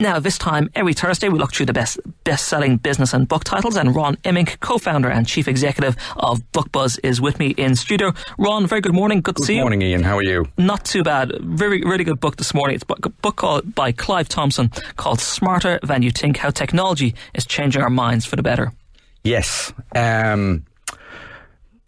Now, this time every Thursday, we look through the best best-selling business and book titles. And Ron Emmink, co-founder and chief executive of BookBuzz, is with me in studio. Ron, very good morning. Good, good to see morning, you. Good morning, Ian. How are you? Not too bad. Very, really good book this morning. It's a book called, by Clive Thompson called "Smarter Than You Think: How Technology Is Changing Our Minds for the Better." Yes, um,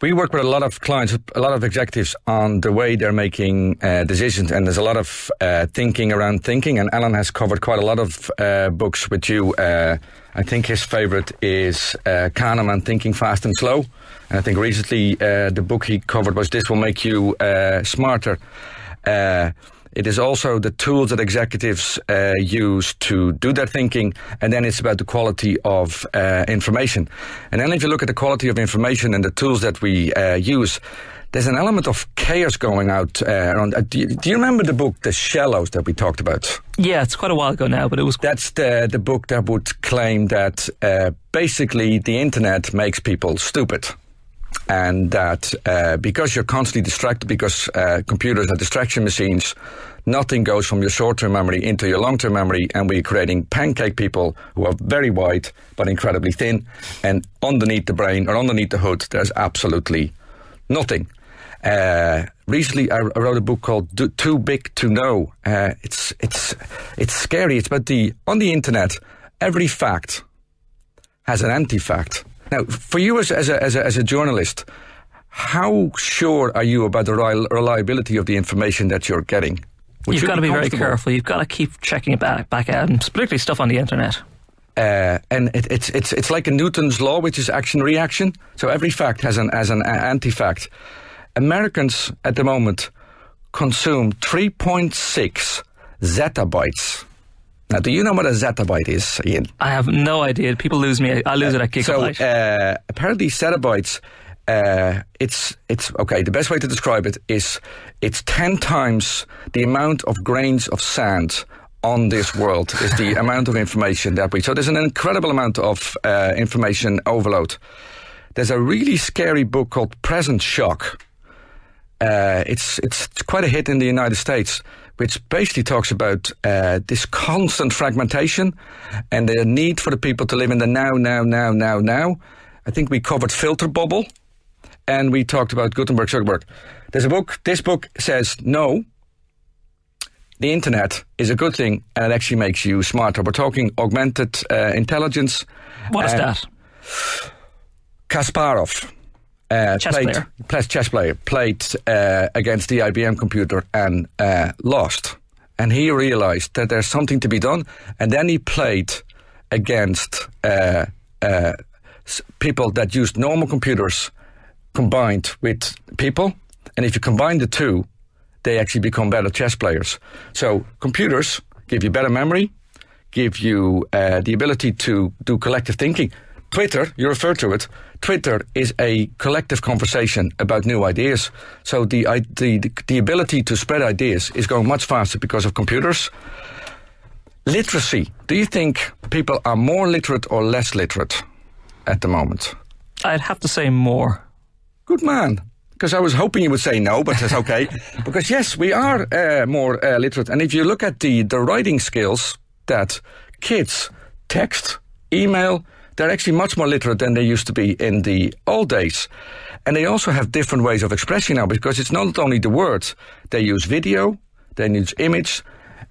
we work with a lot of clients, a lot of executives on the way they're making uh, decisions, and there's a lot of uh, thinking around thinking. And Alan has covered quite a lot of uh, books with you. Uh, I think his favorite is uh, Kahneman, Thinking Fast and Slow. And I think recently uh, the book he covered was This Will Make You Smarter. It is also the tools that executives uh, use to do their thinking, and then it's about the quality of uh, information. And then, if you look at the quality of information and the tools that we uh, use, there's an element of chaos going out. Uh, uh, do you, do, you, remember the book The Shallows that we talked about? Yeah, it's quite a while ago now, but it was. That's the the book that would claim that uh, basically the internet makes people stupid and that uh, because you're constantly distracted, because uh, computers are distraction machines, nothing goes from your short term memory into your long term memory. And we're creating pancake people who are very wide but incredibly thin. And underneath the brain or underneath the hood, there's absolutely nothing. Uh, recently, I, I wrote a book called "Too Big to Know." Uh, it's it's it's scary. It's about the on the internet, every fact has an anti fact. Now, for you as, as, a, as, a, as a journalist, how sure are you about the reliability of the information that you're getting? Would You've you got to be very careful. You've got to keep checking it back, back out, and particularly stuff on the internet. Uh, and it, it's it's it's like Newton's law, which is action reaction. So every fact has an as an anti fact. Americans at the moment consume 3.6 zettabytes now, do you know what a zettabyte is, Ian? I have no idea. People lose me. I lose uh, it at gigabyte. So uh, apparently, zettabytes. Uh, it's it's okay. The best way to describe it is it's ten times the amount of grains of sand on this world is the amount of information that we. So there's an incredible amount of uh, information overload. There's a really scary book called Present Shock uh, it's it's quite a hit in the United States, which basically talks about uh, this constant fragmentation and the need for the people to live in the now, now, now, now, now. I think we covered filter bubble, and we talked about Gutenberg, Zuckerberg. There's a book. This book says no. The internet is a good thing, and it actually makes you smarter. We're talking augmented uh, intelligence. What is that? Kasparov. Uh, chess played, player. chess player played uh, against the IBM computer and uh, lost. And he realized that there's something to be done. And then he played against uh, uh, people that used normal computers combined with people. And if you combine the two, they actually become better chess players. So computers give you better memory, give you the ability to do collective thinking Twitter, you refer to it. Twitter is a collective conversation about new ideas. So the, the, the ability to spread ideas is going much faster because of computers. Literacy. Do you think people are more literate or less literate at the moment? I'd have to say more. Good man. Because I was hoping you would say no, but that's okay. because yes, we are uh, more uh, literate. And if you look at the, the writing skills that kids text, email, they're actually much more literate than they used to be in the old days. And they also have different ways of expressing now because it's not only the words, they use video, they use image,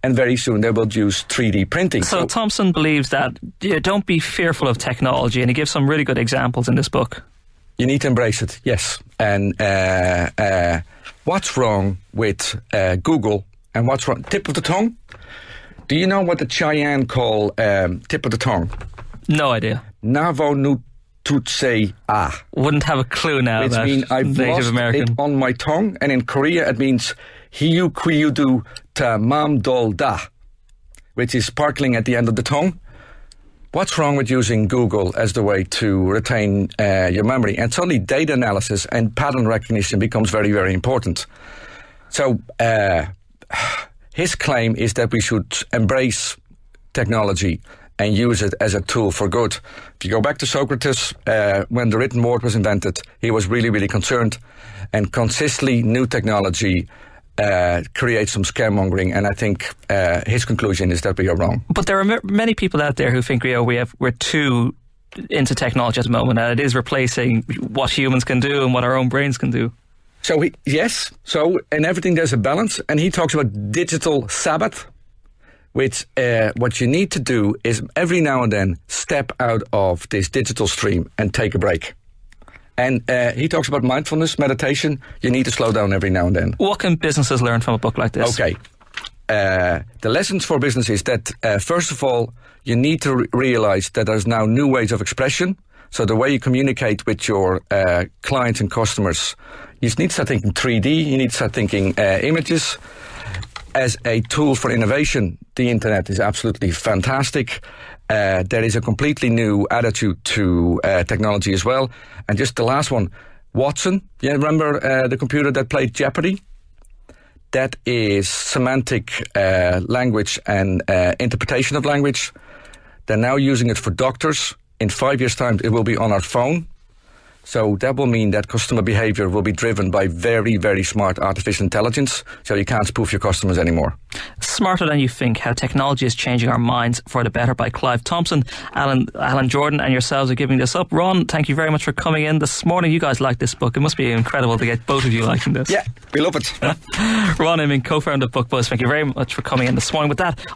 and very soon they will use 3D printing. So, so Thompson believes that don't be fearful of technology, and he gives some really good examples in this book. You need to embrace it, yes. And uh, uh, what's wrong with uh, Google and what's wrong? Tip of the tongue? Do you know what the Cheyenne call um, tip of the tongue? No idea. Navo Nututse A. Wouldn't have a clue now. It's means I've Native lost American. it on my tongue, and in Korea it means Hiu Kuyudu Ta Mam Dol Da, which is sparkling at the end of the tongue. What's wrong with using Google as the way to retain uh, your memory? And suddenly, data analysis and pattern recognition becomes very, very important. So, uh, his claim is that we should embrace technology and use it as a tool for good. If you go back to Socrates, uh, when the written word was invented, he was really, really concerned. And consistently, new technology uh, some scaremongering, and I think uh, his conclusion is that we are wrong. But there are m- many people out there who think you know, we have we're too into technology at the moment, and it is replacing what humans can do and what our own brains can do. So he, yes, so in everything there's a balance, and he talks about digital Sabbath, which uh, what you need to do is every now and then step out of this digital stream and take a break. And uh, he talks about mindfulness, meditation. You need to slow down every now and then. What can businesses learn from a book like this? Okay. Uh, the lessons for business is that, uh, first of all, you need to re- realize that there's now new ways of expression. So the way you communicate with your uh, clients and customers, you need to start thinking 3D, you need to start thinking uh, images as a tool for innovation, the internet is absolutely fantastic. Uh, there is a completely new attitude to uh, technology as well. And just the last one, Watson. You remember uh, the computer that played Jeopardy? That is semantic uh, language and uh, interpretation of language. They're now using it for doctors. In five years' time, it will be on our phone. So that will mean that customer behavior will be driven by very, very smart artificial intelligence. So you can't spoof your customers anymore. Smarter than you think, how technology is changing our minds for the better by Clive Thompson. Alan, Alan Jordan and yourselves are giving this up. Ron, thank you very much for coming in this morning. You guys like this book. It must be incredible to get both of you liking this. Yeah, we love it. Ron, I mean, co-founder of BookBuzz, thank you very much for coming in this morning with that.